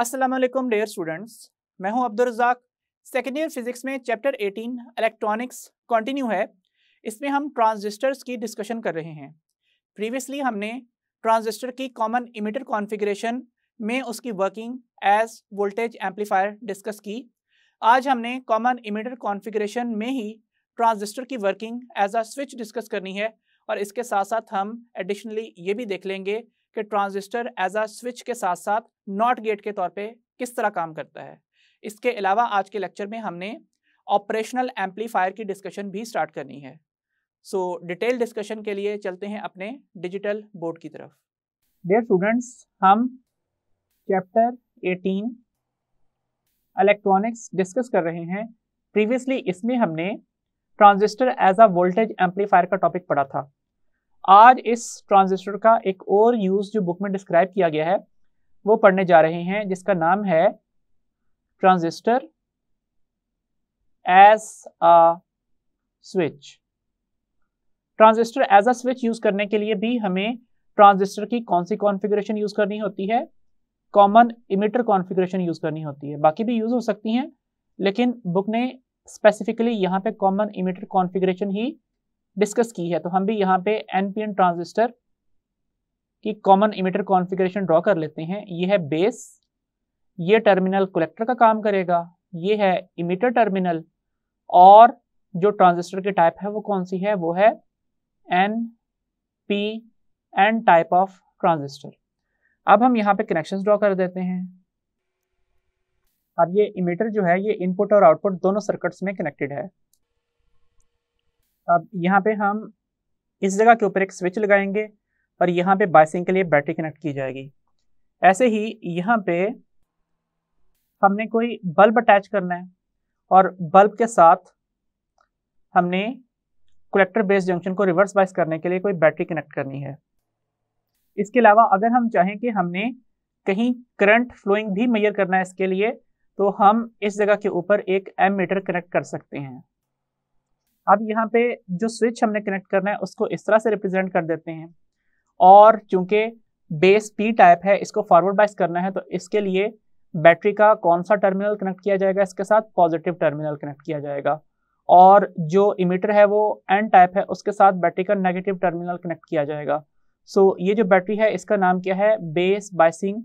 Aslam dare students मैं हूं Abdul Razak second year physics में चैप्टर 18 इलेक्ट्रॉनिक्स कंटिन्यू है इसमें हम ट्रांजिस्टर्स की डिस्कशन कर रहे हैं प्रीवियसली हमने ट्रांजिस्टर की कॉमन इमिटर कॉन्फ़िगरेशन में उसकी working as voltage amplifier discuss की आज हमने कॉमन इमिटर कॉन्फ़िगरेशन में ही ट्रांजिस्टर की working as a switch discuss करनी है और इसके साथ साथ हम एडिशनली ये भी देख लेंगे कि ट्रांजिस्टर एज आ स्विच के साथ साथ नॉट गेट के तौर पे किस तरह काम करता है इसके अलावा आज के लेक्चर में हमने ऑपरेशनल एम्पलीफायर की डिस्कशन भी स्टार्ट करनी है सो डिटेल डिस्कशन के लिए चलते हैं अपने डिजिटल बोर्ड की तरफ डियर स्टूडेंट्स हम चैप्टर 18 इलेक्ट्रॉनिक्स डिस्कस कर रहे हैं प्रीवियसली इसमें हमने transistor as a voltage amplifier का टॉपिक पढ़ा था आज इस ट्रांजिस्टर का एक और यूज़ जो बुक में डिस्क्राइब किया गया है वो पढ़ने जा रहे हैं जिसका नाम है transistor as a switch transistor as a switch use करने के लिए भी हमें ट्रांजिस्टर की कौन सी कॉन्फ़िगरेशन यूज़ करनी होती है कॉमन इमिटर कॉन्फ़िगरेशन यूज़ करनी होती है बाकी भी यूज़ हो सकती हैं लेकिन बुक ने स्पेसिफिकली यहाँ पे कॉमन इमिटर कॉन्फ़िगरेशन ही डिस्कस की है तो हम भी यहाँ पे एनपीएन ट्रांजिस्टर की कॉमन इमिटर कॉन्फ़िगरेशन ड्रॉ कर लेते हैं ये है बेस ये टर्मिनल कलेक्टर का काम करेगा ये है इमिटर टर्मिनल और जो ट्रांजिस्टर की टाइप है वो कौन सी है वो है N P N type of transistor अब हम यहाँ पे कनेक्शंस ड्रॉ कर देते हैं अब ये इमिटर जो है ये इनपुट और आउटपुट दोनों सर्किट्स में कनेक्टेड है अब यहाँ पे हम इस जगह के ऊपर एक स्विच लगाएंगे और यहाँ पे बाइसिंग के लिए बैटरी कनेक्ट की जाएगी ऐसे ही यहाँ पे हमने कोई बल्ब अटैच करना है और बल्ब के साथ हमने कलेक्टर बेस जंक्शन को रिवर्स बाइस करने के लिए कोई बैटरी कनेक्ट करनी है इसके अलावा अगर हम चाहें कि हमने कहीं करंट फ्लोइंग भी मैयर करना है इसके लिए तो हम इस जगह के ऊपर एक एम मीटर कनेक्ट कर सकते हैं अब यहाँ पे जो स्विच हमने कनेक्ट करना है उसको इस तरह से रिप्रेजेंट कर देते हैं और चूंकि बेस पी टाइप है इसको फॉरवर्ड बाइस करना है तो इसके लिए बैटरी का कौन सा टर्मिनल कनेक्ट किया जाएगा इसके साथ पॉजिटिव टर्मिनल कनेक्ट किया जाएगा और जो इमीटर है वो एन टाइप है उसके साथ बैटरी का नेगेटिव टर्मिनल कनेक्ट किया जाएगा सो so, ये जो बैटरी है इसका नाम क्या है base biasing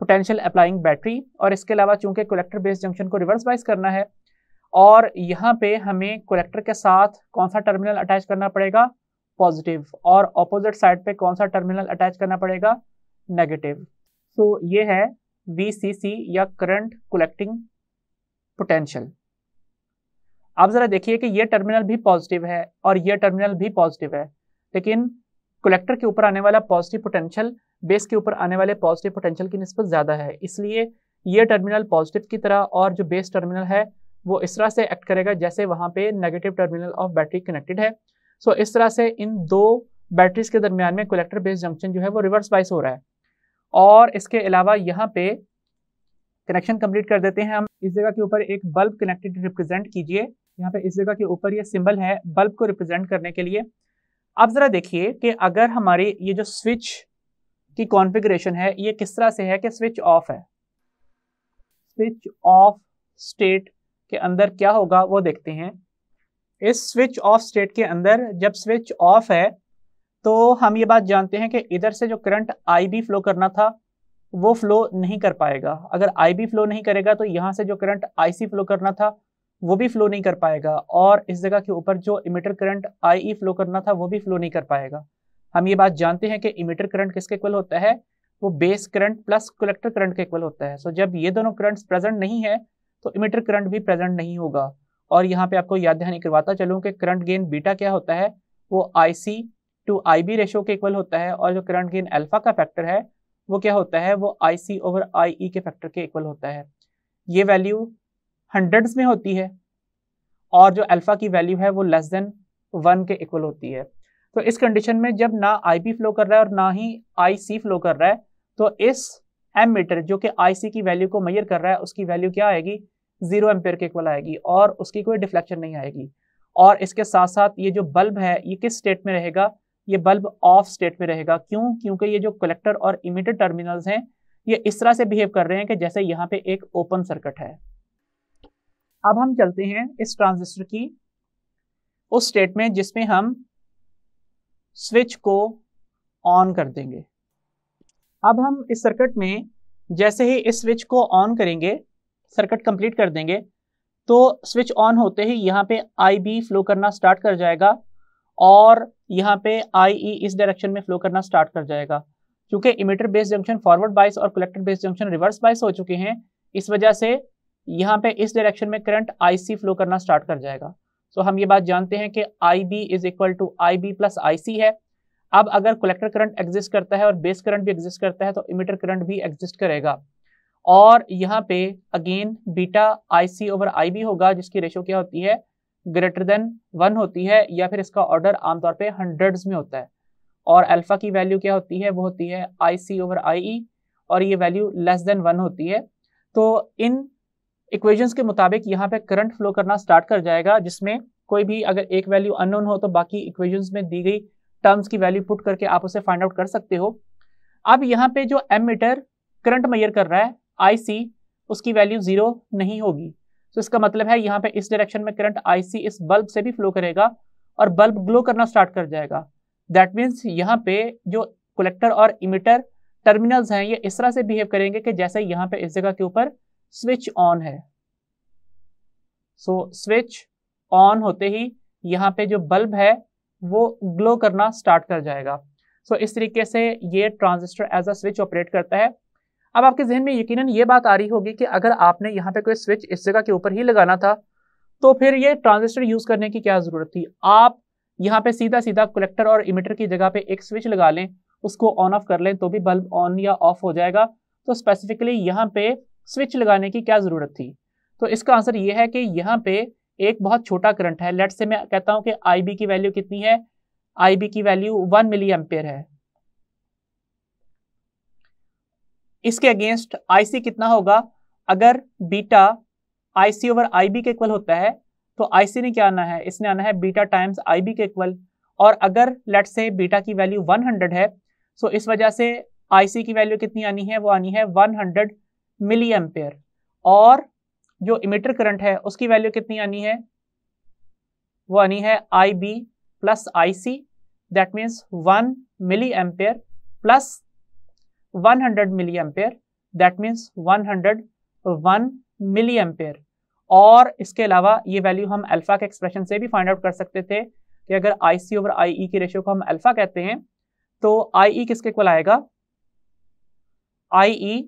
potential applying battery और इसके अलावा चूंकि कलेक्टर बेस जंक्शन को रिवर्स बाइस करना है और यहाँ पे हमें कलेक्टर के साथ कौन सा टर्मिनल अटैच करना पड़ेगा पॉजिटिव और ऑपोजिट साइड पे कौन सा टर्मिनल अटैच करना पड़ेगा नेगेटिव सो so, ये है वी या करंट कलेक्टिंग पोटेंशियल आप ज़रा देखिए कि ये टर्मिनल भी पॉजिटिव है और ये टर्मिनल भी पॉजिटिव है लेकिन कलेक्टर के ऊपर आने वाला पॉजिटिव पोटेंशियल बेस के ऊपर आने वाले पॉजिटिव पोटेंशियल की नस्बत ज़्यादा है इसलिए ये टर्मिनल पॉजिटिव की तरह और जो बेस टर्मिनल है वो इस तरह से एक्ट करेगा जैसे वहाँ पे negative terminal of battery connected है सो so, इस तरह से इन दो बैटरीज के दरमियान में कलेक्टर बेस जंक्शन जो है वो रिवर्स वाइस हो रहा है और इसके अलावा यहाँ पे कनेक्शन कंप्लीट कर देते हैं हम इस जगह के ऊपर एक बल्ब कनेक्टेड रिप्रेजेंट कीजिए यहाँ पे इस जगह के ऊपर ये सिंबल है बल्ब को रिप्रेजेंट करने के लिए अब ज़रा देखिए कि अगर हमारी ये जो स्विच की कॉन्फ़िगरेशन है ये किस तरह से है कि स्विच ऑफ है स्विच ऑफ स्टेट के अंदर क्या होगा वो देखते हैं इस स्विच ऑफ स्टेट के अंदर जब स्विच ऑफ है तो हम ये बात जानते हैं कि इधर से जो करंट आई बी फ्लो करना था वो फ्लो नहीं कर पाएगा अगर आई बी फ्लो नहीं करेगा तो यहाँ से जो करंट आई सी फ्लो करना था वो भी फ्लो नहीं कर पाएगा और इस जगह के ऊपर जो emitter current I E flow करना था वो भी फ्लो नहीं कर पाएगा हम ये बात जानते हैं कि इमीटर करंट किसके इक्वल होता है वो base current plus collector current के इक्वल होता है सो so, जब ये दोनों करंट्स प्रेजेंट नहीं है तो इमिटर करंट भी प्रेजेंट नहीं होगा और यहाँ पे आपको याद ध्यान करवाता चलूँ कि करंट गेन बीटा क्या होता है वो I C to I B ratio के इक्वल होता है और जो करंट गेन अल्फा का फैक्टर है वो क्या होता है वो आई सी ओवर आई ई के फैक्टर के इक्वल होता है ये वैल्यू हंड्रेड्स में होती है और जो अल्फा की वैल्यू है वो लेस देन वन के इक्वल होती है तो इस कंडीशन में जब ना आई बी फ्लो कर रहा है और ना ही आई सी फ्लो कर रहा है तो इस एम मीटर जो कि आईसी की वैल्यू को मैयर कर रहा है उसकी वैल्यू क्या आएगी जीरो एम्पेयर के इक्वल आएगी और उसकी कोई डिफ्लेक्शन नहीं आएगी और इसके साथ साथ ये जो बल्ब है ये किस स्टेट में रहेगा ये बल्ब ऑफ स्टेट में रहेगा क्यों क्योंकि ये जो कलेक्टर और इमिटेड टर्मिनल्स हैं ये इस तरह से बिहेव कर रहे हैं कि जैसे यहाँ पे एक ओपन सर्किट है अब हम चलते हैं इस ट्रांजिस्टर की उस स्टेट में जिसमें हम स्विच को ऑन कर देंगे अब हम इस सर्किट में जैसे ही इस स्विच को ऑन करेंगे सर्किट कंप्लीट कर देंगे तो स्विच ऑन होते ही यहाँ पे आई बी फ्लो करना स्टार्ट कर जाएगा और यहाँ पे आई ई e इस डायरेक्शन में फ्लो करना स्टार्ट कर जाएगा क्योंकि इमीटर बेस जंक्शन फॉरवर्ड बाइस और collector base junction reverse bias हो चुके हैं इस वजह से यहाँ पे इस डायरेक्शन में करंट आईसी फ्लो करना स्टार्ट कर जाएगा तो so, हम ये बात जानते हैं कि I B is equal to I B plus I C है अब अगर कलेक्टर करंट एग्जिस्ट करता है और बेस करंट भी एग्जिस्ट करता है तो इमिटर करंट भी एग्जिस्ट करेगा और यहाँ पे again beta I C over I भी होगा जिसकी रेशो क्या होती है ग्रेटर देन वन होती है या फिर इसका ऑर्डर आमतौर पे हंड्रेड में होता है और अल्फा की वैल्यू क्या होती है वो होती है आई सी ओवर आई ई और ये वैल्यू लेस देन वन होती है तो इन इक्वेशंस के मुताबिक यहाँ पे करंट फ्लो करना स्टार्ट कर जाएगा जिसमें कोई भी अगर एक वैल्यू अननोन हो तो बाकी इक्वेशंस में दी गई टर्म्स की वैल्यू पुट करके आप उसे फाइंड आउट कर सकते हो अब यहाँ पे जो एम मीटर करंट मैयर कर रहा है आई सी उसकी वैल्यू जीरो नहीं होगी तो इसका मतलब है यहाँ पे इस डायरेक्शन में करंट आई सी इस बल्ब से भी फ्लो करेगा और बल्ब ग्लो करना स्टार्ट कर जाएगा दैट मीन्स यहाँ पे जो कलेक्टर और इमिटर टर्मिनल्स हैं ये इस तरह से बिहेव करेंगे कि जैसे यहाँ पे इस जगह के ऊपर स्विच ऑन है सो स्विच ऑन होते ही यहाँ पे जो बल्ब है वो ग्लो करना स्टार्ट कर जाएगा सो so, इस तरीके से ये transistor as a switch operate करता है अब आपके जहन में यकीनन ये बात आ रही होगी कि अगर आपने यहाँ पे कोई स्विच इस जगह के ऊपर ही लगाना था तो फिर ये ट्रांजिस्टर यूज़ करने की क्या ज़रूरत थी आप यहाँ पे सीधा सीधा कलेक्टर और इमिटर की जगह पे एक स्विच लगा लें उसको ऑन ऑफ कर लें तो भी बल्ब ऑन या ऑफ हो जाएगा तो स्पेसिफिकली यहाँ पे स्विच लगाने की क्या ज़रूरत थी तो इसका आंसर ये है कि यहाँ पे एक बहुत छोटा करंट है लेट से मैं कहता हूं कि आई की वैल्यू कितनी है आई की वैल्यू वन मिली एम्पेयर है इसके अगेंस्ट आईसी कितना होगा अगर बीटा आईसी ओवर आईबी के इक्वल होता है तो आईसी ने क्या आना है इसने आना है बीटा टाइम्स आईबी के इक्वल और अगर लेट से बीटा की वैल्यू 100 है सो तो इस वजह से आईसी की वैल्यू कितनी आनी है वो आनी है 100 मिली एम्पेयर और जो इमिटर करंट है उसकी वैल्यू कितनी आनी है वो आनी है I B plus I C that means one milliampere plus one hundred milliampere that means one hundred one milliampere और इसके अलावा ये वैल्यू हम अल्फा के एक्सप्रेशन से भी फाइंड आउट कर सकते थे कि अगर आई सी ओवर आई ई की रेशियो को हम अल्फा कहते हैं तो आई ई e किसके इक्वल आएगा I E e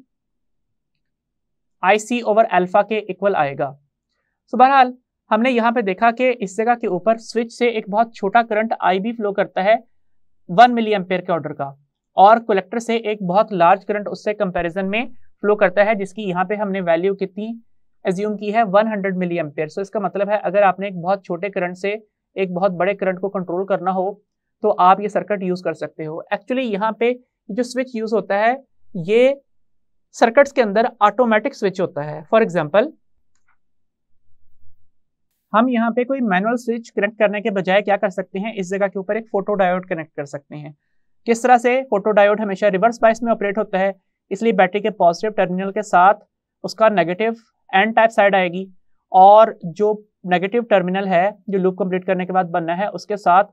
I C over alpha के इक्वल आएगा सो बहरहाल हमने यहाँ पे देखा कि इस जगह के ऊपर स्विच से एक बहुत छोटा करंट आई बी फ्लो करता है वन मिली एम्पेयर के ऑर्डर का और कलेक्टर से एक बहुत लार्ज करंट उससे कंपैरिजन में फ्लो करता है जिसकी यहाँ पे हमने वैल्यू कितनी एज्यूम की है हंड्रेड मिली एम्पेयर सो इसका मतलब है अगर आपने एक बहुत छोटे करंट से एक बहुत बड़े करंट को कंट्रोल करना हो तो आप ये सर्किट यूज़ कर सकते हो एक्चुअली यहाँ पे जो स्विच यूज़ होता है ये सर्किट्स के अंदर ऑटोमेटिक स्विच होता है फॉर एग्जाम्पल हम यहाँ पे कोई मैनुअल स्विच कनेक्ट करने के बजाय क्या कर सकते हैं इस जगह के ऊपर एक फोटो डायोड कनेक्ट कर सकते हैं किस तरह से फोटो डायोड हमेशा रिवर्स बाइस में ऑपरेट होता है इसलिए बैटरी के पॉजिटिव टर्मिनल के साथ उसका नेगेटिव एंड टाइप साइड आएगी और जो नेगेटिव टर्मिनल है जो लूप कंप्लीट करने के बाद बनना है उसके साथ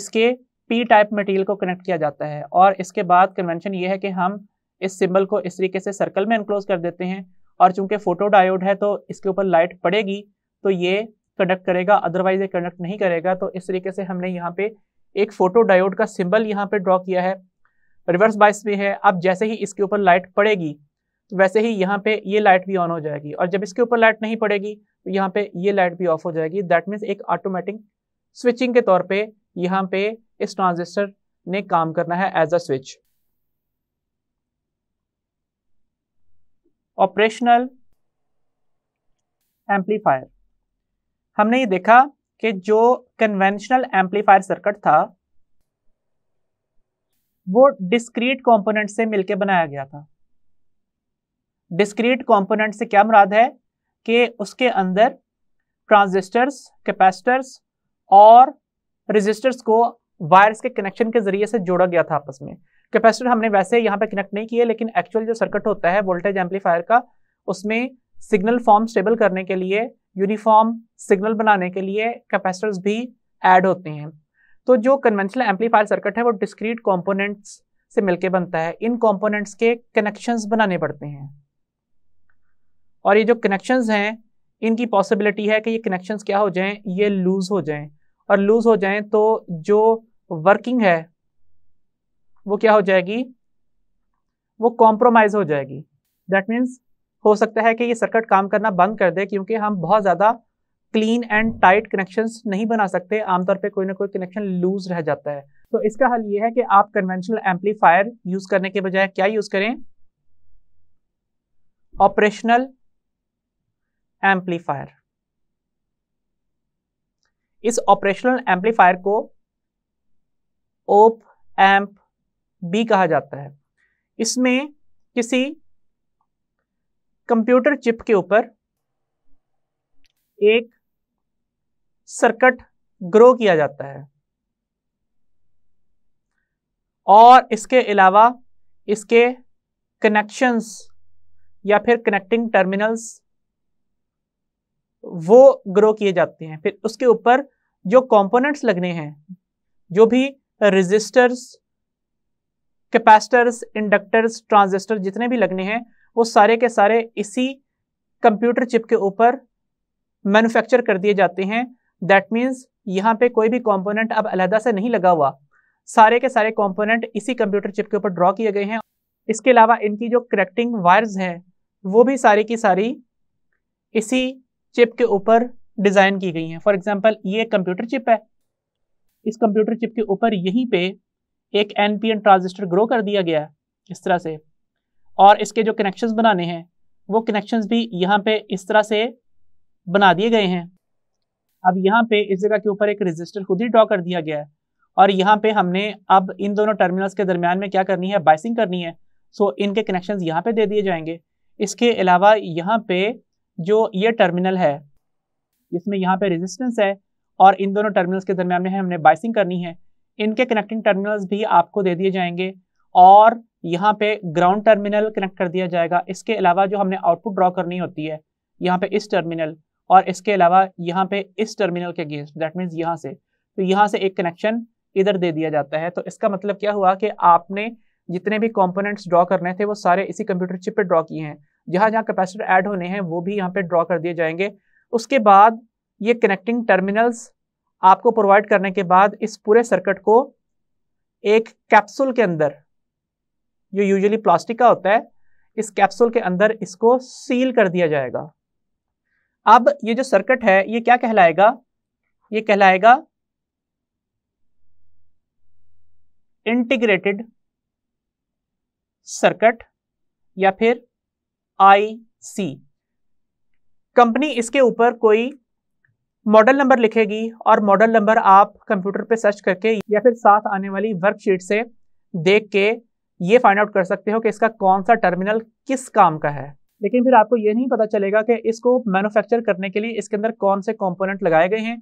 इसके पी टाइप मटेरियल को कनेक्ट किया जाता है और इसके बाद कन्वेंशन ये है कि हम इस सिंबल को इस तरीके से सर्कल में इनक्लोज कर देते हैं और चूंकि फोटो डायोड है तो इसके ऊपर लाइट पड़ेगी तो ये कंडक्ट करेगा अदरवाइज ये कंडक्ट नहीं करेगा तो इस तरीके से हमने यहाँ पे एक फोटो डायोड का सिंबल यहाँ पे ड्रॉ किया है रिवर्स बाइस में है अब जैसे ही इसके ऊपर लाइट पड़ेगी तो वैसे ही यहाँ पे ये लाइट भी ऑन हो जाएगी और जब इसके ऊपर लाइट नहीं पड़ेगी तो यहाँ पे ये लाइट भी ऑफ हो जाएगी दैट मीन्स एक ऑटोमेटिक स्विचिंग के तौर पर यहाँ पे इस ट्रांजिस्टर ने काम करना है as a switch operational amplifier हमने ये देखा कि जो कन्वेंशनल एम्पलीफायर सर्किट था वो डिस्क्रीट कंपोनेंट से मिलकर बनाया गया था डिस्क्रीट कंपोनेंट से क्या मुराद है कि उसके अंदर ट्रांजिस्टर्स कैपेसिटर्स और रजिस्टर्स को वायर्स के कनेक्शन के जरिए से जोड़ा गया था आपस में कैपेसिटर हमने वैसे यहाँ पे कनेक्ट नहीं किए लेकिन एक्चुअल जो सर्किट होता है वोल्टेज एम्पलीफायर का उसमें सिग्नल फॉर्म स्टेबल करने के लिए यूनिफॉर्म सिग्नल बनाने के लिए कैपेसिटर्स भी ऐड होते हैं तो जो कन्वेंशनल एम्पलीफायर सर्किट है वो डिस्क्रीट कॉम्पोनेंट्स से मिलके बनता है इन कॉम्पोनेंट्स के कनेक्शंस बनाने पड़ते हैं और ये जो कनेक्शंस हैं इनकी पॉसिबिलिटी है कि ये कनेक्शंस क्या हो जाएं ये लूज़ हो जाएं और लूज़ हो जाएं तो जो वर्किंग है वो क्या हो जाएगी वो कॉम्प्रोमाइज हो जाएगी दैट मीन्स हो सकता है कि ये सर्किट काम करना बंद कर दे क्योंकि हम बहुत ज़्यादा क्लीन एंड टाइट कनेक्शंस नहीं बना सकते आमतौर पे कोई ना कोई कनेक्शन लूज रह जाता है तो इसका हल ये है कि आप कन्वेंशनल एम्पलीफायर यूज करने के बजाय क्या यूज करें ऑपरेशनल एम्पलीफायर इस ऑपरेशनल एम्पलीफायर को ओप एम्प बी कहा जाता है इसमें किसी कंप्यूटर चिप के ऊपर एक सर्किट ग्रो किया जाता है और इसके अलावा इसके कनेक्शंस या फिर कनेक्टिंग टर्मिनल्स वो ग्रो किए जाते हैं फिर उसके ऊपर जो कंपोनेंट्स लगने हैं जो भी रेजिस्टर्स कैपेसिटर्स इंडक्टर्स ट्रांजिस्टर जितने भी लगने हैं वो सारे के सारे इसी कंप्यूटर चिप के ऊपर मैन्युफैक्चर कर दिए जाते हैं दैट मीन्स यहाँ पे कोई भी कंपोनेंट अब अलहदा से नहीं लगा हुआ सारे के सारे कंपोनेंट इसी कंप्यूटर चिप के ऊपर ड्रॉ किए गए हैं इसके अलावा इनकी जो करेक्टिंग वायर्स हैं वो भी सारी की सारी इसी चिप के ऊपर डिज़ाइन की गई हैं फॉर एग्जाम्पल ये कंप्यूटर चिप है इस कंप्यूटर चिप के ऊपर यहीं पे एक एनपीएन ट्रांजिस्टर ग्रो कर दिया गया है इस तरह से और इसके जो कनेक्शंस बनाने हैं वो कनेक्शंस भी यहाँ पे इस तरह से बना दिए गए हैं अब यहाँ पे इस जगह के ऊपर एक रजिस्टर खुद ही ड्रॉ कर दिया गया है और यहाँ पे हमने अब इन दोनों टर्मिनल्स के दरमियान में क्या करनी है बाइसिंग करनी है सो इनके कनेक्शन यहाँ पे दे दिए जाएंगे इसके अलावा यहाँ पे जो ये टर्मिनल है इसमें यहाँ पे रेजिस्टेंस है और इन दोनों टर्मिनल्स के दरमियान में हमने बाइसिंग करनी है इनके कनेक्टिंग टर्मिनल्स भी आपको दे दिए जाएंगे और यहाँ पे ग्राउंड टर्मिनल कनेक्ट कर दिया जाएगा इसके अलावा जो हमने आउटपुट ड्रॉ करनी होती है यहाँ पे इस टर्मिनल और इसके अलावा यहाँ पे इस टर्मिनल के अगेंस्ट दैट मीन्स यहाँ से तो यहाँ से एक कनेक्शन इधर दे दिया जाता है तो इसका मतलब क्या हुआ कि आपने जितने भी कॉम्पोनेंट्स ड्रॉ करने थे वो सारे इसी कंप्यूटर चिप पे ड्रॉ किए हैं जहाँ जहाँ कैपेसिटर ऐड होने हैं वो भी यहाँ पे ड्रॉ कर दिए जाएंगे उसके बाद ये कनेक्टिंग टर्मिनल्स आपको प्रोवाइड करने के बाद इस पूरे सर्किट को एक कैप्सूल के अंदर जो यूजुअली प्लास्टिक का होता है इस कैप्सूल के अंदर इसको सील कर दिया जाएगा अब ये जो सर्किट है ये क्या कहलाएगा ये कहलाएगा इंटीग्रेटेड सर्किट या फिर आई सी कंपनी इसके ऊपर कोई मॉडल नंबर लिखेगी और मॉडल नंबर आप कंप्यूटर पे सर्च करके या फिर साथ आने वाली वर्कशीट से देख के ये फाइंड आउट कर सकते हो कि इसका कौन सा टर्मिनल किस काम का है लेकिन फिर आपको ये नहीं पता चलेगा कि इसको मैन्युफैक्चर करने के लिए इसके अंदर कौन से कंपोनेंट लगाए गए हैं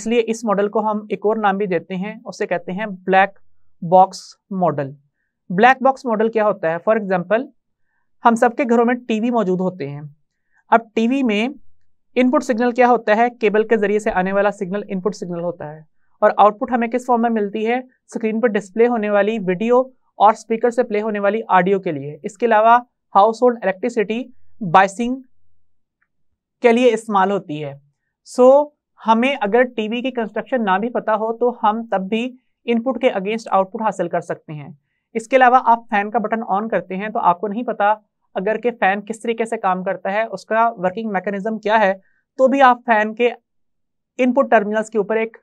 इसलिए इस मॉडल को हम एक और नाम भी देते हैं उसे कहते हैं black box model black box model क्या होता है फॉर एग्जाम्पल हम सबके घरों में टीवी मौजूद होते हैं अब टीवी में इनपुट सिग्नल क्या होता है केबल के जरिए से आने वाला सिग्नल इनपुट सिग्नल होता है और आउटपुट हमें किस फॉर्म में मिलती है स्क्रीन पर डिस्प्ले होने वाली वीडियो और स्पीकर से प्ले होने वाली ऑडियो के लिए इसके अलावा हाउस होल्ड इलेक्ट्रिसिटी बाइसिंग के लिए इस्तेमाल होती है सो so, हमें अगर टीवी की कंस्ट्रक्शन ना भी पता हो तो हम तब भी इनपुट के अगेंस्ट आउटपुट हासिल कर सकते हैं इसके अलावा आप फैन का बटन ऑन करते हैं तो आपको नहीं पता अगर के फैन किस तरीके से काम करता है उसका वर्किंग मैकेनिज्म क्या है तो भी आप फैन के इनपुट टर्मिनल्स के ऊपर एक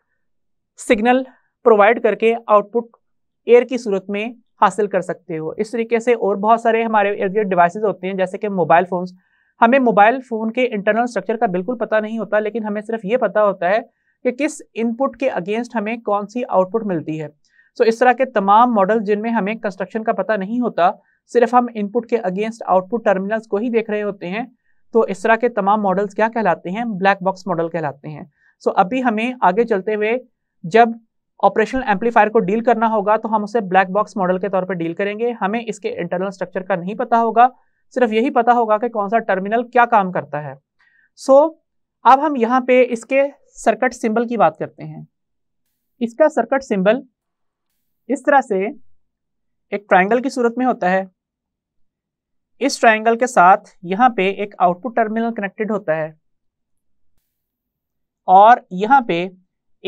सिग्नल प्रोवाइड करके आउटपुट एयर की सूरत में हासिल कर सकते हो इस तरीके से और बहुत सारे हमारे इर्द गिर्द डिवाइसेज होते हैं जैसे कि मोबाइल फ़ोन्स हमें मोबाइल फ़ोन के इंटरनल स्ट्रक्चर का बिल्कुल पता नहीं होता लेकिन हमें सिर्फ ये पता होता है कि किस इनपुट के अगेंस्ट हमें कौन सी आउटपुट मिलती है सो so, इस तरह के तमाम मॉडल जिनमें हमें कंस्ट्रक्शन का पता नहीं होता सिर्फ हम इनपुट के अगेंस्ट आउटपुट टर्मिनल्स को ही देख रहे होते हैं तो इस तरह के तमाम मॉडल्स क्या कहलाते हैं ब्लैक बॉक्स मॉडल कहलाते हैं सो so, अभी हमें आगे चलते हुए जब ऑपरेशनल एम्पलीफायर को डील करना होगा तो हम उसे ब्लैक बॉक्स मॉडल के तौर पर डील करेंगे हमें इसके इंटरनल स्ट्रक्चर का नहीं पता होगा सिर्फ यही पता होगा कि कौन सा टर्मिनल क्या काम करता है सो so, अब हम यहाँ पे इसके सर्कट सिंबल की बात करते हैं इसका सर्कट सिंबल इस तरह से एक ट्राइंगल की सूरत में होता है इस ट्रायंगल के साथ यहां पे एक आउटपुट टर्मिनल कनेक्टेड होता है और यहां पे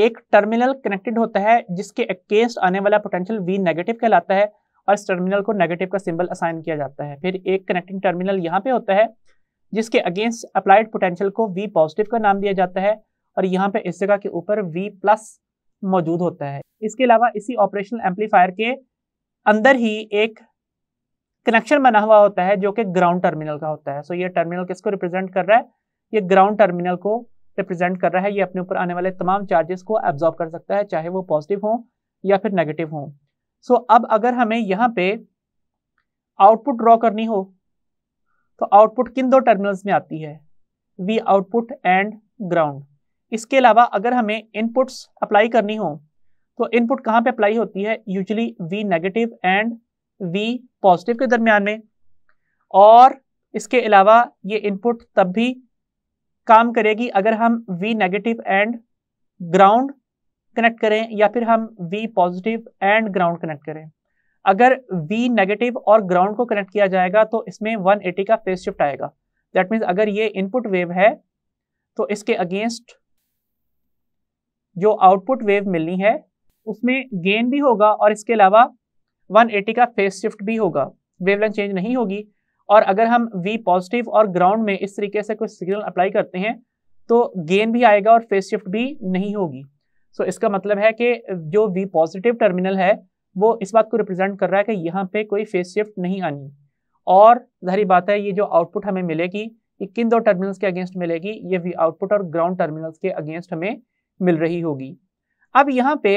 एक टर्मिनल कनेक्टेड होता है जिसके अगेंस्ट आने वाला पोटेंशियल वी नेगेटिव कहलाता है और इस टर्मिनल को नेगेटिव का सिंबल असाइन किया जाता है फिर एक कनेक्टिंग टर्मिनल यहाँ पे होता है जिसके अगेंस्ट अप्लाइड पोटेंशियल को वी पॉजिटिव का नाम दिया जाता है और यहाँ पे इस जगह के ऊपर वी प्लस मौजूद होता है इसके अलावा इसी ऑपरेशनल एम्पलीफायर के अंदर ही एक कनेक्शन बना हुआ होता है जो कि ग्राउंड टर्मिनल का होता है सो so, ये टर्मिनल किसको रिप्रेजेंट कर रहा है ये ग्राउंड टर्मिनल को रिप्रेजेंट कर रहा है ये अपने ऊपर आने वाले तमाम चार्जेस को एब्जॉर्ब कर सकता है चाहे वो पॉजिटिव हो या फिर नेगेटिव हो सो so, अब अगर हमें यहाँ पे आउटपुट ड्रॉ करनी हो तो आउटपुट किन दो टर्मिनल्स में आती है वी आउटपुट एंड ग्राउंड इसके अलावा अगर हमें इनपुट्स अप्लाई करनी हो तो इनपुट कहाँ पे अप्लाई होती है usually V negative and V positive के दरमियान में और इसके अलावा ये इनपुट तब भी काम करेगी अगर हम V negative and ground connect करें या फिर हम V positive and ground connect करें अगर वी नेगेटिव और ग्राउंड को कनेक्ट किया जाएगा तो इसमें 180 का फेस शिफ्ट आएगा दैट मीन्स अगर ये इनपुट वेव है तो इसके अगेंस्ट जो आउटपुट वेव मिलनी है उसमें गेन भी होगा और इसके अलावा 180 का फेस शिफ्ट भी होगा वेवलेंथ चेंज नहीं होगी और अगर हम वी पॉजिटिव और ग्राउंड में इस तरीके से कोई सिग्नल अप्लाई करते हैं तो गेन भी आएगा और फेस शिफ्ट भी नहीं होगी सो so, इसका मतलब है कि जो वी पॉजिटिव टर्मिनल है वो इस बात को रिप्रेजेंट कर रहा है कि यहाँ पे कोई फेस शिफ्ट नहीं आनी और जहरी बात है ये जो आउटपुट हमें मिलेगी ये किन दो टर्मिनल्स के अगेंस्ट मिलेगी ये वी आउटपुट और ग्राउंड टर्मिनल्स के अगेंस्ट हमें मिल रही होगी अब यहाँ पे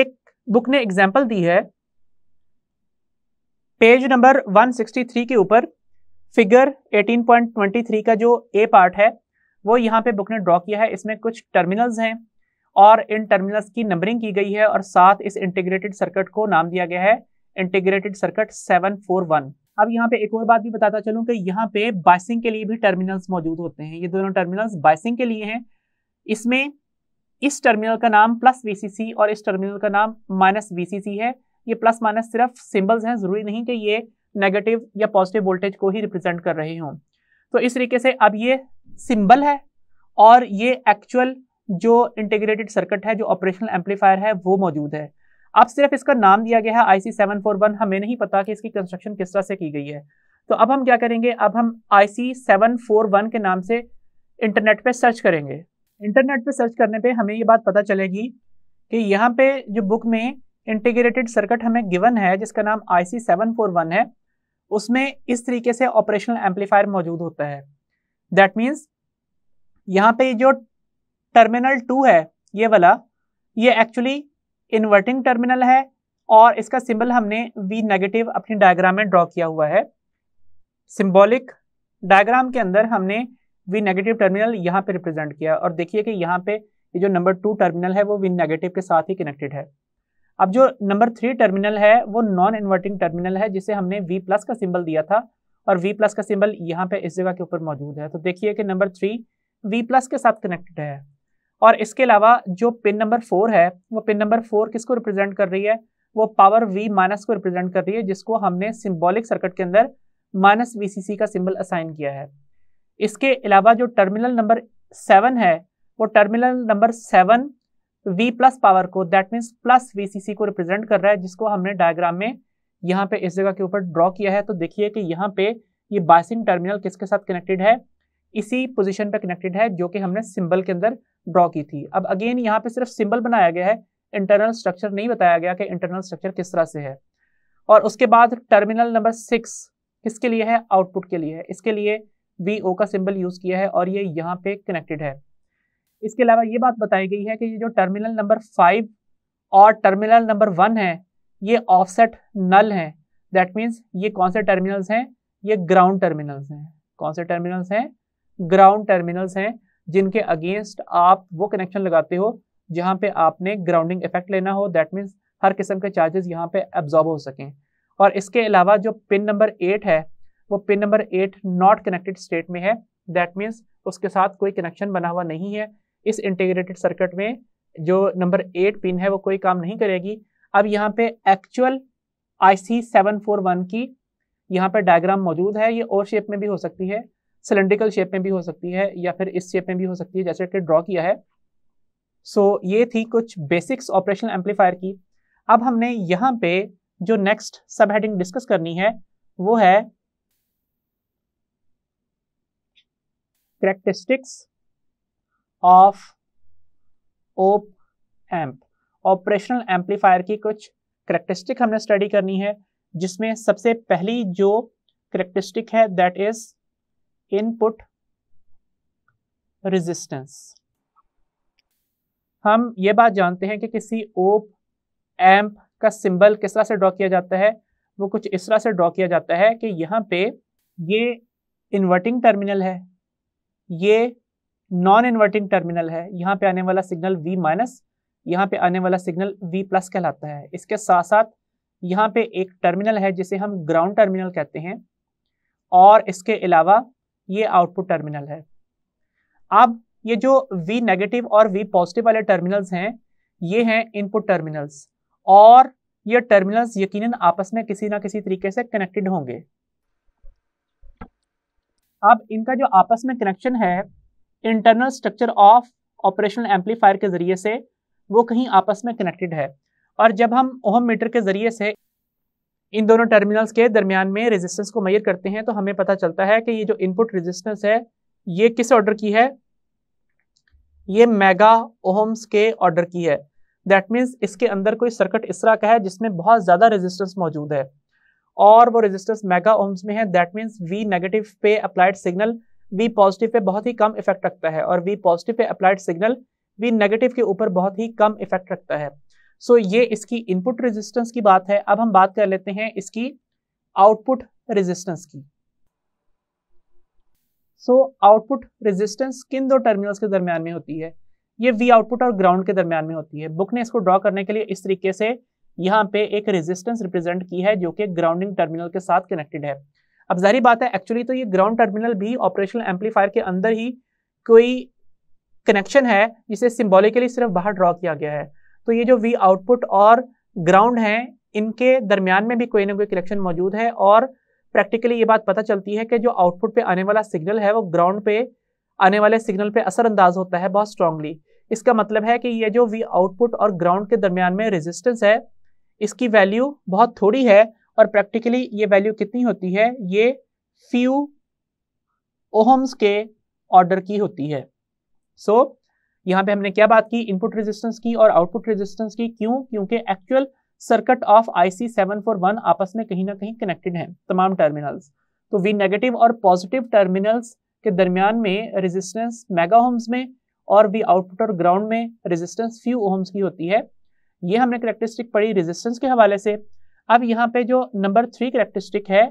एक बुक ने एग्जाम्पल दी है पेज नंबर 163 के ऊपर फिगर 18.23 का जो ए पार्ट है वो यहाँ पे बुक ने ड्रॉ किया है इसमें कुछ टर्मिनल्स हैं और इन टर्मिनल्स की नंबरिंग की गई है और साथ इस इंटीग्रेटेड सर्किट को नाम दिया गया है इंटीग्रेटेड सर्किट 741 अब यहाँ पे एक और बात भी बताता चलूँ कि यहाँ पे बाइसिंग के लिए भी टर्मिनल्स मौजूद होते हैं ये दोनों टर्मिनल्स बाइसिंग के लिए हैं इसमें इस टर्मिनल का नाम प्लस वी और इस टर्मिनल का नाम माइनस वी है ये प्लस माइनस सिर्फ सिंबल्स हैं जरूरी नहीं कि ये नेगेटिव या पॉजिटिव वोल्टेज को ही रिप्रेजेंट कर रहे हों तो इस तरीके से अब ये सिंबल है और ये एक्चुअल जो इंटीग्रेटेड सर्किट है जो ऑपरेशनल एम्पलीफायर है वो मौजूद है अब सिर्फ इसका नाम दिया गया है आई सेवन फोर वन हमें नहीं पता कि इसकी कंस्ट्रक्शन किस तरह से की गई है तो अब हम क्या करेंगे अब हम I C seven four one के नाम से इंटरनेट पे सर्च करेंगे इंटरनेट पे सर्च करने पे हमें ये बात पता चलेगी कि यहाँ पे जो बुक में इंटीग्रेटेड सर्किट हमें गिवन है जिसका नाम I C seven four one है उसमें इस तरीके से ऑपरेशनल एम्पलीफायर मौजूद होता है दैट मीन्स यहाँ पे जो टर्मिनल टू है ये वाला ये एक्चुअली इन्वर्टिंग टर्मिनल है और इसका सिंबल हमने वी नेगेटिव अपनी डायग्राम में ड्रॉ किया हुआ है सिंबॉलिक डायग्राम के अंदर हमने वी नेगेटिव टर्मिनल यहाँ पे रिप्रेजेंट किया और देखिए कि यहाँ पे ये जो नंबर टू टर्मिनल है वो वी नेगेटिव के साथ ही कनेक्टेड है अब जो नंबर थ्री टर्मिनल है वो नॉन इन्वर्टिंग टर्मिनल है जिसे हमने वी प्लस का सिंबल दिया था और वी प्लस का सिंबल यहाँ पे इस जगह के ऊपर मौजूद है तो देखिए कि नंबर थ्री वी प्लस के साथ कनेक्टेड है और इसके अलावा जो पिन नंबर फोर है वो पिन नंबर फोर किसको रिप्रेजेंट कर रही है वो पावर वी माइनस को रिप्रेजेंट कर रही है जिसको हमने सिम्बॉलिक सर्किट के अंदर माइनस वी का सिंबल असाइन किया है इसके अलावा जो टर्मिनल नंबर सेवन है वो terminal number seven v plus power को दैट मीन्स प्लस वी को रिप्रेजेंट कर रहा है जिसको हमने डायग्राम में यहाँ पे इस जगह के ऊपर ड्रॉ किया है तो देखिए कि यहाँ पे ये बाइसिंग टर्मिनल किसके साथ कनेक्टेड है इसी पोजिशन पे कनेक्टेड है जो कि हमने सिम्बल के अंदर ड्रॉ की थी अब अगेन यहाँ पे सिर्फ सिम्बल बनाया गया है इंटरनल स्ट्रक्चर नहीं बताया गया कि इंटरनल स्ट्रक्चर किस तरह से है और उसके बाद टर्मिनल नंबर सिक्स किसके लिए है आउटपुट के लिए है इसके लिए वी ओ का सिंबल यूज किया है और ये यहाँ पे कनेक्टेड है इसके अलावा ये बात बताई गई है कि ये जो टर्मिनल नंबर फाइव और टर्मिनल नंबर वन है ये ऑफसेट नल हैं दैट मीन्स ये कौन से टर्मिनल्स हैं ये ग्राउंड टर्मिनल्स हैं कौन से टर्मिनल्स हैं ग्राउंड टर्मिनल्स हैं जिनके अगेंस्ट आप वो कनेक्शन लगाते हो जहाँ पे आपने ग्राउंडिंग इफेक्ट लेना हो दैट मीन्स हर किस्म के चार्जेस यहाँ पे एब्जॉर्ब हो सकें और इसके अलावा जो पिन नंबर एट है वो pin number eight not connected state में है दैट मीन्स उसके साथ कोई कनेक्शन बना हुआ नहीं है इस इंटीग्रेटेड सर्किट में जो नंबर एट पिन है वो कोई काम नहीं करेगी अब यहाँ पे actual IC seven four one की यहाँ पे डायग्राम मौजूद है ये और शेप में भी हो सकती है सिलेंड्रिकल शेप में भी हो सकती है या फिर इस शेप में भी हो सकती है जैसे कि ड्रॉ किया है सो so, ये थी कुछ बेसिक्स ऑपरेशनल एम्पलीफायर की अब हमने यहाँ पे जो नेक्स्ट सब हेडिंग डिस्कस करनी है वो है characteristics of op amp operational amplifier की कुछ करेक्टरिस्टिक हमने स्टडी करनी है जिसमें सबसे पहली जो करेक्टरिस्टिक है दैट इज इनपुट रेजिस्टेंस हम ये बात जानते हैं कि किसी ओप एम्प का सिंबल किस तरह से ड्रॉ किया जाता है वो कुछ इस तरह से ड्रॉ किया जाता है कि यहाँ पे ये इन्वर्टिंग टर्मिनल है ये नॉन इन्वर्टिंग टर्मिनल है यहाँ पे आने वाला सिग्नल वी माइनस यहाँ पे आने वाला सिग्नल वी प्लस कहलाता है इसके साथ साथ यहाँ पे एक टर्मिनल है जिसे हम ग्राउंड टर्मिनल कहते हैं और इसके अलावा ये आउटपुट टर्मिनल है अब ये जो V नेगेटिव और V पॉजिटिव वाले टर्मिनल्स हैं ये हैं इनपुट टर्मिनल्स और ये टर्मिनल्स यकीनन आपस में किसी ना किसी तरीके से कनेक्टेड होंगे अब इनका जो आपस में कनेक्शन है internal structure of operational amplifier के ज़रिए से वो कहीं आपस में कनेक्टेड है और जब हम ओहम मीटर के ज़रिए से इन दोनों टर्मिनल्स के दरमियान में रेजिस्टेंस को मैयर करते हैं तो हमें पता चलता है कि ये जो इनपुट रेजिस्टेंस है ये किस ऑर्डर की है ये मेगा ओहम्स के ऑर्डर की है दैट मीन्स इसके अंदर कोई सर्किट इस तरह का है जिसमें बहुत ज़्यादा रेजिस्टेंस मौजूद है और वो रेजिस्टेंस मेगा ओम्स में है दैट मीन्स वी नेगेटिव पे अप्लाइड सिग्नल वी पॉजिटिव पे बहुत ही कम इफेक्ट रखता है और वी पॉजिटिव पे अप्लाइड सिग्नल वी नेगेटिव के ऊपर बहुत ही कम इफेक्ट रखता है सो so, ये इसकी इनपुट रेजिस्टेंस की बात है अब हम बात कर लेते हैं इसकी आउटपुट रेजिस्टेंस की सो आउटपुट रेजिस्टेंस किन दो टर्मिनल्स के दरमियान में होती है ये वी आउटपुट और ग्राउंड के दरमियान में होती है बुक ने इसको ड्रॉ करने के लिए इस तरीके से यहाँ पे एक रेजिस्टेंस रिप्रेजेंट की है जो कि ग्राउंडिंग टर्मिनल के साथ कनेक्टेड है अब जारी बात है एक्चुअली तो ये ग्राउंड टर्मिनल भी ऑपरेशनल एम्पलीफायर के अंदर ही कोई कनेक्शन है जिसे सिम्बॉलिकली सिर्फ बाहर ड्रॉ किया गया है तो ये जो वी आउटपुट और ग्राउंड है इनके दरमियान में भी कोई ना कोई कनेक्शन मौजूद है और प्रैक्टिकली ये बात पता चलती है कि जो आउटपुट पे आने वाला सिग्नल है वो ग्राउंड पे आने वाले सिग्नल पे असरअंदाज होता है बहुत स्ट्रांगली इसका मतलब है कि ये जो वी आउटपुट और ग्राउंड के दरमियान में रेजिस्टेंस है इसकी वैल्यू बहुत थोड़ी है और प्रैक्टिकली ये वैल्यू कितनी होती है ये फ्यू ओहम्स के ऑर्डर की होती है सो so, यहां पे हमने क्या बात की इनपुट रेजिस्टेंस की और आउटपुट रेजिस्टेंस की क्यों क्योंकि एक्चुअल सर्किट ऑफ आईसी 741 आपस में कहीं ना कहीं कनेक्टेड है तमाम टर्मिनल्स तो वी नेगेटिव और पॉजिटिव टर्मिनल्स के दरमियान में रेजिस्टेंस मेगा होम्स में और वी आउटपुट और ग्राउंड में रेजिस्टेंस फ्यू ओम्स की होती है ये हमने करेक्टरिस्टिक पढ़ी रेजिस्टेंस के हवाले से अब यहाँ पे जो नंबर थ्री करेक्टरिस्टिक है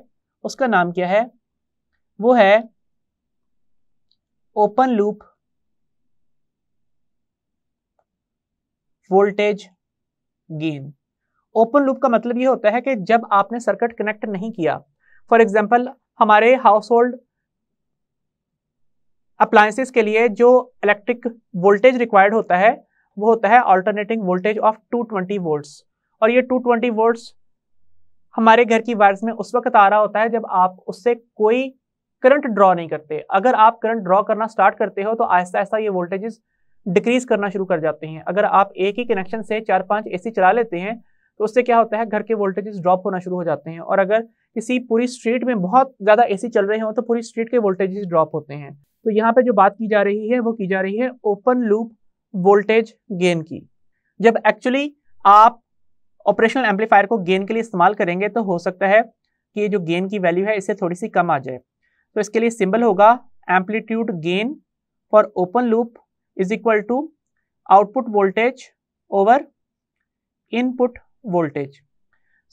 उसका नाम क्या है वो है open loop voltage gain open loop का मतलब ये होता है कि जब आपने सर्किट कनेक्ट नहीं किया फॉर एग्जाम्पल हमारे हाउस होल्ड अप्लायसेस के लिए जो इलेक्ट्रिक वोल्टेज रिक्वायर्ड होता है वो होता है ऑल्टरनेटिंग वोल्टेज ऑफ 220 वोल्ट और ये 220 वोल्ट हमारे घर की वायर्स में उस वक्त आ रहा होता है जब आप उससे कोई करंट ड्रॉ नहीं करते अगर आप करंट ड्रॉ करना स्टार्ट करते हो तो आहिस्ता आहिस्ता ये वोल्टेजेस डिक्रीज करना शुरू कर जाते हैं अगर आप एक ही कनेक्शन से चार पांच एसी चला लेते हैं तो उससे क्या होता है घर के वोल्टेजेस ड्रॉप होना शुरू हो जाते हैं और अगर किसी पूरी स्ट्रीट में बहुत ज़्यादा एसी चल रहे हो तो पूरी स्ट्रीट के वोल्टेजेस ड्रॉप होते हैं तो यहाँ पे जो बात की जा रही है वो की जा रही है ओपन लूप वोल्टेज गेन की जब एक्चुअली आप ऑपरेशनल एम्पलीफायर को गेन के लिए इस्तेमाल करेंगे तो हो सकता है कि ये जो गेन की वैल्यू है इससे थोड़ी सी कम आ जाए तो इसके लिए सिंबल होगा amplitude gain for open loop is equal to output voltage over input voltage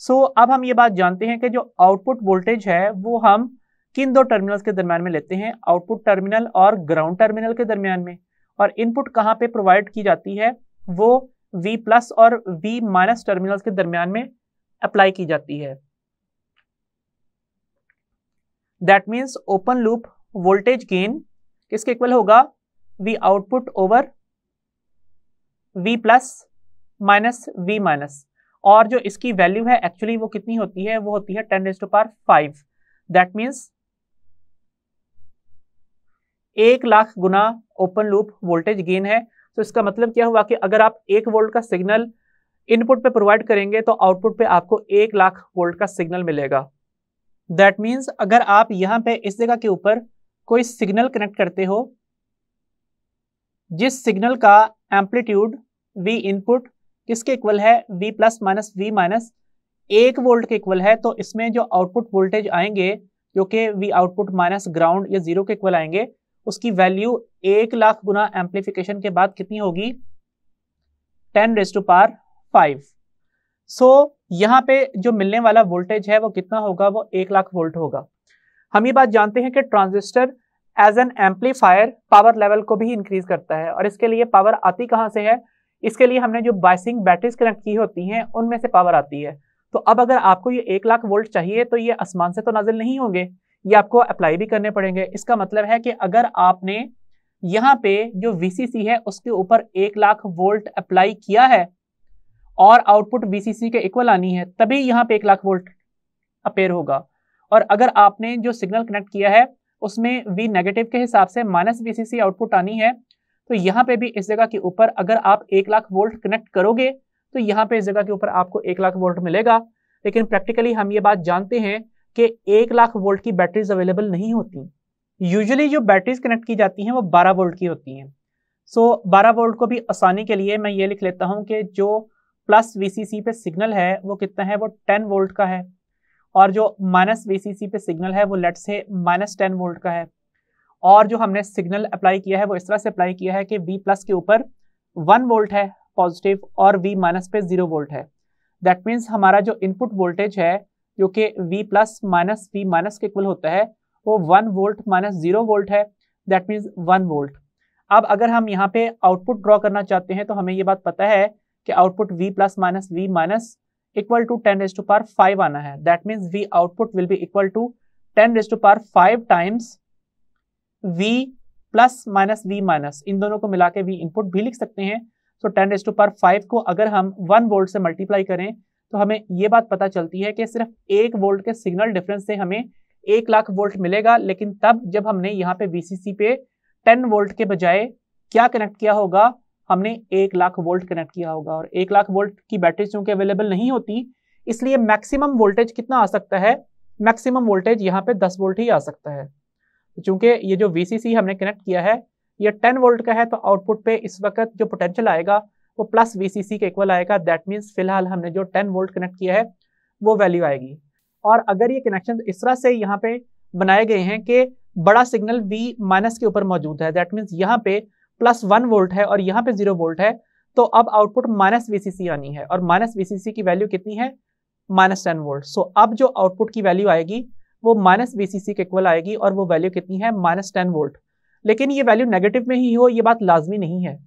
so अब हम ये बात जानते हैं कि जो आउटपुट वोल्टेज है वो हम किन दो टर्मिनल्स के दरमियान में लेते हैं आउटपुट टर्मिनल और ग्राउंड टर्मिनल के दरमियान में और इनपुट कहाँ पे प्रोवाइड की जाती है वो वी प्लस और वी माइनस टर्मिनल्स के दरमियान में अप्लाई की जाती है that means open loop voltage gain किसके इक्वल होगा V output over V plus minus V minus और जो इसकी वैल्यू है एक्चुअली वो कितनी होती है वो होती है ten raise to power five that means एक लाख गुना ओपन लूप वोल्टेज गेन है तो इसका मतलब क्या हुआ कि अगर आप एक वोल्ट का सिग्नल इनपुट पे प्रोवाइड करेंगे तो आउटपुट पे आपको एक लाख वोल्ट का सिग्नल मिलेगा दैट मीन्स अगर आप यहाँ पे इस जगह के ऊपर कोई सिग्नल कनेक्ट करते हो जिस सिग्नल का एम्पलीट्यूड वी इनपुट किसके इक्वल है V plus minus V minus एक वोल्ट के इक्वल है तो इसमें जो आउटपुट वोल्टेज आएंगे क्योंकि वी आउटपुट माइनस ग्राउंड या जीरो के इक्वल आएंगे उसकी वैल्यू एक लाख गुना एम्पलीफिकेशन के बाद कितनी होगी ten raise to power five so यहाँ पे जो मिलने वाला वोल्टेज है वो कितना होगा वो एक लाख वोल्ट होगा हम ये बात जानते हैं कि transistor as an amplifier power level को भी इंक्रीज करता है और इसके लिए पावर आती कहाँ से है इसके लिए हमने जो बाइसिंग बैटरीज कनेक्ट की होती हैं उनमें से पावर आती है तो अब अगर आपको ये एक लाख वोल्ट चाहिए तो ये आसमान से तो नाजिल नहीं होंगे ये आपको अप्लाई भी करने पड़ेंगे इसका मतलब है कि अगर आपने यहाँ पे जो वीसीसी है उसके ऊपर एक लाख वोल्ट अप्लाई किया है और आउटपुट VCC के इक्वल आनी है तभी यहाँ पे एक लाख वोल्ट अपेयर होगा और अगर आपने जो सिग्नल कनेक्ट किया है उसमें वी नेगेटिव के हिसाब से माइनस VCC आउटपुट आनी है तो यहाँ पे भी इस जगह के ऊपर अगर आप एक लाख वोल्ट कनेक्ट करोगे तो यहाँ पे इस जगह के ऊपर आपको एक लाख वोल्ट मिलेगा लेकिन प्रैक्टिकली हम ये बात जानते हैं कि एक लाख वोल्ट की बैटरीज अवेलेबल नहीं होती यूजली जो बैटरीज कनेक्ट की जाती हैं वो 12 वोल्ट की होती हैं सो so, 12 वोल्ट को भी आसानी के लिए मैं ये लिख लेता हूँ कि जो प्लस वी पे सिग्नल है वो कितना है वो टेन वोल्ट का है और जो माइनस वी पे सिग्नल है वो लेट से माइनस टेन वोल्ट का है और जो हमने सिग्नल अप्लाई किया है वो इस तरह से अप्लाई किया है कि वी प्लस के ऊपर वन वोल्ट है पॉजिटिव और वी माइनस पे जीरो वोल्ट है दैट मीन्स हमारा जो इनपुट वोल्टेज है जो कि V plus minus V minus के इक्वल होता है वो one volt minus zero volt है दैट मीन्स वन वोल्ट अब अगर हम यहाँ पे आउटपुट ड्रॉ करना चाहते हैं तो हमें ये बात पता है कि output V plus minus V minus equal to ten raise to power five आना है that means V output will be equal to ten raise to power five times V plus minus V minus इन दोनों को मिला के we input भी लिख सकते हैं तो ten raise to power five को अगर हम वन वोल्ट से मल्टीप्लाई करें तो हमें ये बात पता चलती है कि सिर्फ एक वोल्ट के सिग्नल डिफरेंस से हमें एक लाख वोल्ट मिलेगा लेकिन तब जब हमने यहाँ पे वीसीसी पे टेन वोल्ट के बजाय क्या कनेक्ट किया होगा हमने एक लाख वोल्ट कनेक्ट किया होगा और एक लाख वोल्ट की बैटरी चूंकि अवेलेबल नहीं होती इसलिए मैक्सिमम वोल्टेज कितना आ सकता है मैक्सिमम वोल्टेज यहाँ पे दस वोल्ट ही आ सकता है तो चूंकि ये जो वीसीसी हमने कनेक्ट किया है ये टेन वोल्ट का है तो आउटपुट पे इस वक्त जो पोटेंशियल आएगा वो प्लस वी के इक्वल आएगा दैट मीन्स फिलहाल हमने जो टेन वोल्ट कनेक्ट किया है वो वैल्यू आएगी और अगर ये कनेक्शन इस तरह से यहाँ पे बनाए गए हैं कि बड़ा सिग्नल वी माइनस के ऊपर मौजूद है दैट मीन्स यहाँ पे प्लस वन वोल्ट है और यहाँ पे जीरो वोल्ट है तो अब आउटपुट माइनस वी आनी है और माइनस वी की वैल्यू कितनी है माइनस टेन वोल्ट सो अब जो आउटपुट की वैल्यू आएगी वो माइनस वी के इक्वल आएगी और वो वैल्यू कितनी है माइनस टेन वोल्ट लेकिन ये वैल्यू नेगेटिव में ही हो ये बात लाजमी नहीं है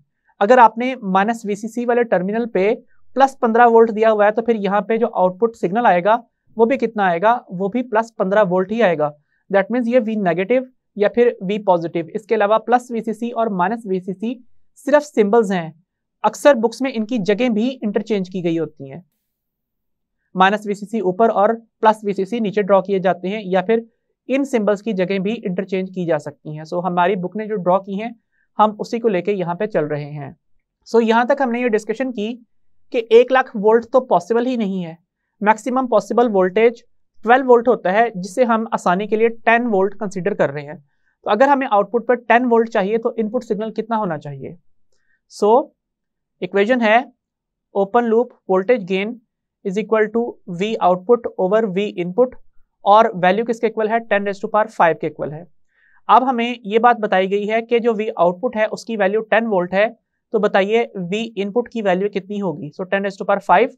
अगर आपने माइनस वीसीसी वाले टर्मिनल पे प्लस पंद्रह वोल्ट दिया हुआ है तो फिर यहाँ पे जो आउटपुट सिग्नल आएगा वो भी कितना आएगा वो भी प्लस पंद्रह वोल्ट ही आएगा दैट मीन्स ये वी नेगेटिव या फिर वी पॉजिटिव इसके अलावा प्लस वीसीसी और माइनस वीसीसी सिर्फ सिंबल्स हैं अक्सर बुक्स में इनकी जगह भी इंटरचेंज की गई होती हैं माइनस वीसीसी ऊपर और प्लस वीसीसी नीचे ड्रॉ किए जाते हैं या फिर इन सिंबल्स की जगह भी इंटरचेंज की जा सकती हैं सो so, हमारी बुक ने जो ड्रॉ की हैं हम उसी को लेके यहाँ पे चल रहे हैं सो so, यहाँ तक हमने ये डिस्कशन की कि एक लाख वोल्ट तो पॉसिबल ही नहीं है मैक्सिमम पॉसिबल वोल्टेज 12 वोल्ट होता है जिसे हम आसानी के लिए 10 वोल्ट कंसिडर कर रहे हैं तो अगर हमें आउटपुट पर 10 वोल्ट चाहिए तो इनपुट सिग्नल कितना होना चाहिए सो so, इक्वेजन है open loop voltage gain is equal to V output over V input और वैल्यू किसके इक्वल है ten raise to power five के इक्वल है अब हमें ये बात बताई गई है कि जो वी आउटपुट है उसकी वैल्यू टेन वोल्ट है तो बताइए वी इनपुट की वैल्यू कितनी होगी so ten raise to power five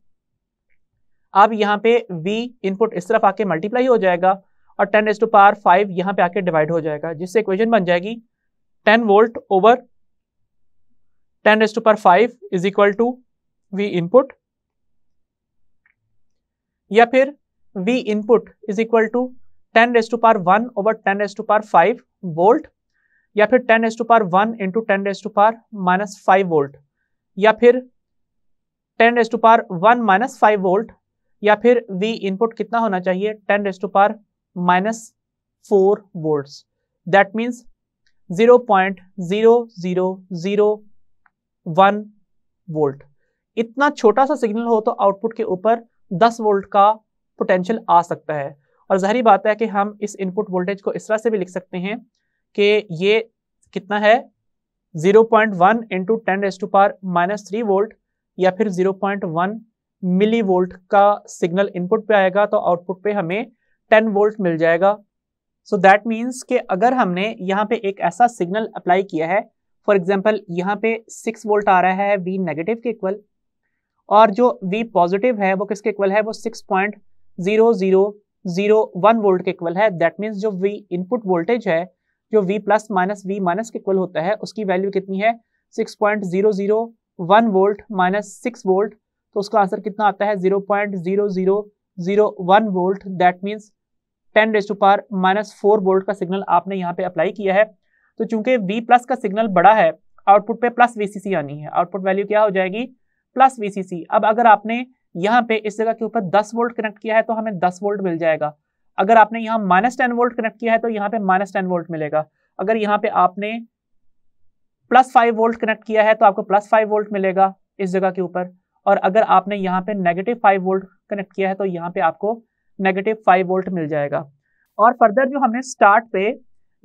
अब यहाँ पे वी इनपुट इस तरफ आके मल्टीप्लाई हो जाएगा और ten raise to power five यहाँ पे आके डिवाइड हो जाएगा जिससे इक्वेशन बन जाएगी ten volt over ten raise to power five is equal to V input या फिर V input is equal to ten raise to power one over ten raise to power five volt या फिर ten raise to power one into ten raise to power minus five volt या फिर ten raise to power one minus five volt या फिर V input कितना होना चाहिए ten raise to power minus four volt that means zero point zero zero zero one volt इतना छोटा सा सिग्नल हो तो आउटपुट के ऊपर दस वोल्ट का पोटेंशियल आ सकता है और जहरी बात है कि हम इस इनपुट वोल्टेज को इस तरह से भी लिख सकते हैं कि ये कितना है 0.1 point one into ten raise to power minus three volt या फिर 0.1 पॉइंट वन मिली वोल्ट का सिग्नल इनपुट पे आएगा तो आउटपुट पे हमें 10 वोल्ट मिल जाएगा सो दैट मीन्स कि अगर हमने यहाँ पे एक ऐसा सिग्नल अप्लाई किया है फॉर एग्जाम्पल यहाँ पे 6 वोल्ट आ रहा है वी नेगेटिव के इक्वल और जो वी पॉजिटिव है वो किसके इक्वल है वो six point zero zero zero one volt के इक्वल है दैट मीन्स जो वी इनपुट वोल्टेज है जो V plus minus V minus के इक्वल होता है उसकी वैल्यू कितनी है six point zero zero one volt minus six volt तो उसका आंसर कितना आता है zero point zero zero zero one volt that means ten raise to power minus four volt का सिग्नल आपने यहाँ पे अप्लाई किया है तो चूंकि वी प्लस का सिग्नल बड़ा है आउटपुट पे प्लस वीसीसी आनी है आउटपुट वैल्यू क्या हो जाएगी प्लस वीसीसी अब अगर आपने यहाँ पे इस जगह के ऊपर 10 वोल्ट कनेक्ट किया है तो हमें 10 वोल्ट मिल जाएगा अगर आपने यहाँ माइनस टेन वोल्ट कनेक्ट किया है तो यहाँ पे माइनस टेन वोल्ट मिलेगा अगर यहाँ पे आपने प्लस फाइव वोल्ट कनेक्ट किया है तो आपको प्लस फाइव वोल्ट मिलेगा इस जगह के ऊपर और अगर आपने यहाँ पे नेगेटिव फाइव वोल्ट कनेक्ट किया है तो यहाँ पे आपको नेगेटिव फाइव वोल्ट मिल जाएगा और फर्दर जो हमने स्टार्ट पे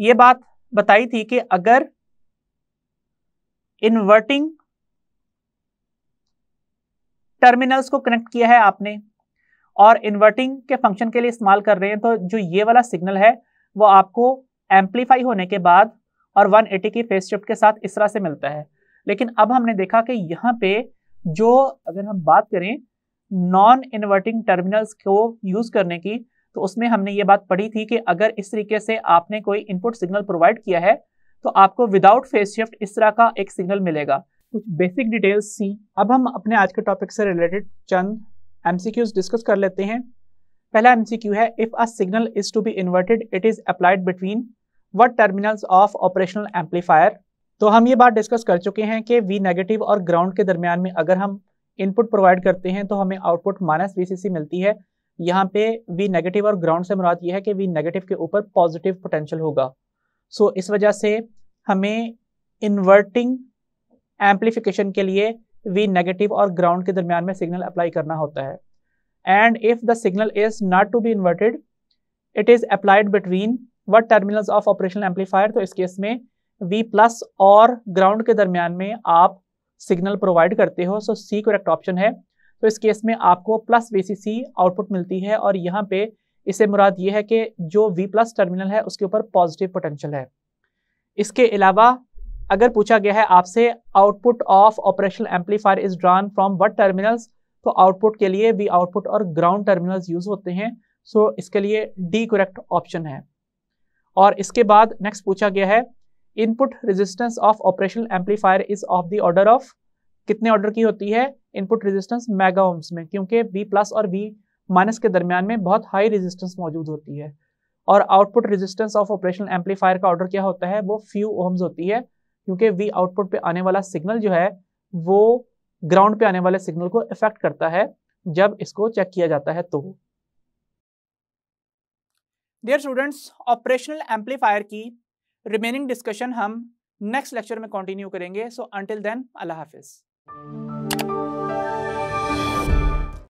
ये बात बताई थी कि अगर इन्वर्टिंग टर्मिनल्स को कनेक्ट किया है आपने और इन्वर्टिंग के फंक्शन के लिए इस्तेमाल कर रहे हैं तो जो ये वाला सिग्नल है वो आपको एम्पलीफाई होने के बाद और 180 की फेस शिफ्ट के साथ इस तरह से मिलता है लेकिन अब हमने देखा कि यहाँ पे जो अगर हम बात करें नॉन इन्वर्टिंग टर्मिनल्स को यूज़ करने की तो उसमें हमने ये बात पढ़ी थी कि अगर इस तरीके से आपने कोई इनपुट सिग्नल प्रोवाइड किया है तो आपको विदाउट फेस शिफ्ट इस तरह का एक सिग्नल मिलेगा कुछ बेसिक डिटेल्स थी अब हम अपने आज के टॉपिक से रिलेटेड चंद एम डिस्कस कर लेते हैं पहला एम है if a signal is to be inverted it is applied between what terminals of operational amplifier तो हम ये बात डिस्कस कर चुके हैं कि वी नेगेटिव और ग्राउंड के दरमियान में अगर हम इनपुट प्रोवाइड करते हैं तो हमें आउटपुट माइनस वी मिलती है यहाँ पे वी नेगेटिव और ग्राउंड से मुराद ये है कि वी नेगेटिव के ऊपर पॉजिटिव पोटेंशियल होगा सो so, इस वजह से हमें इन्वर्टिंग एम्पलीफिकेशन के लिए वी नेगेटिव और ग्राउंड के दरमियान में सिग्नल अप्लाई करना होता है and if the signal is not to be inverted it is applied between what terminals of operation amplifier तो इस केस में वी प्लस और ग्राउंड के दरमियान में आप सिग्नल प्रोवाइड करते हो सो सी करेक्ट ऑप्शन है तो इस केस में आपको प्लस वी आउटपुट मिलती है और यहाँ पे इसे मुराद ये है कि जो वी प्लस टर्मिनल है उसके ऊपर पॉजिटिव पोटेंशियल है इसके अलावा अगर पूछा गया है आपसे output of operational amplifier is drawn from what terminals तो आउटपुट के लिए भी आउटपुट और ग्राउंड टर्मिनल्स यूज होते हैं सो so, इसके लिए डी करेक्ट ऑप्शन है और इसके बाद नेक्स्ट पूछा गया है input resistance of operational amplifier is of the order of कितने ऑर्डर की होती है इनपुट रेजिस्टेंस मेगा ओम्स में क्योंकि वी प्लस और वी माइनस के दरमियान में बहुत हाई रेजिस्टेंस मौजूद होती है और output resistance of operational amplifier का ऑर्डर क्या होता है वो फ्यू ओम्स होती है क्योंकि वी आउटपुट पे आने वाला सिग्नल जो है वो ग्राउंड पे आने वाले सिग्नल को इफेक्ट करता है जब इसको चेक किया जाता है तो डियर स्टूडेंट्स ऑपरेशनल एम्पलीफायर की रिमेनिंग डिस्कशन हम नेक्स्ट लेक्चर में कंटिन्यू करेंगे सो अंटिल देन अल्लाह हाफिज़